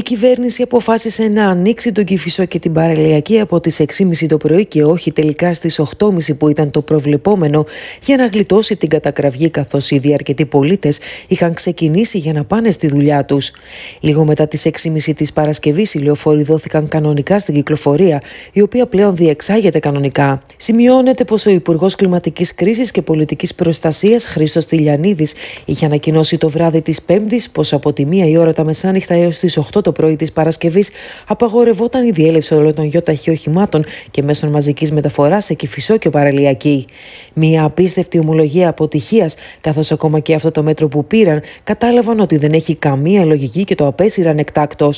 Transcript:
Η κυβέρνηση αποφάσισε να ανοίξει τον Κυφισό και την Παραλιακή από τις 6.30 το πρωί και όχι τελικά στις 8.30 που ήταν το προβλεπόμενο για να γλιτώσει την κατακραυγή καθώς ήδη αρκετοί πολίτες είχαν ξεκινήσει για να πάνε στη δουλειά τους. Λίγο μετά τις 6.30 της Παρασκευής οι λεωφόροι δόθηκαν κανονικά στην κυκλοφορία η οποία πλέον διεξάγεται κανονικά. Σημειώνεται πως ο Υπουργός Κλιματικής Κρίσης και Πολιτικής Προστασίας Χρήστος Τηλιανίδης είχε ανακοινώσει το βράδυ της η πως από τη μία η ώρα τα μεσάνυχτα έως τις 8 το πρωί της Παρασκευής απαγορευόταν η διέλευση όλων των γιοταχείων οχημάτων και μέσων μαζικής μεταφοράς σε κυφισό και παραλιακή. Μια απίστευτη ομολογία αποτυχίας, καθώς ακόμα και αυτό το μέτρο που πήραν κατάλαβαν ότι δεν έχει καμία λογική και το απέσυραν εκτάκτο.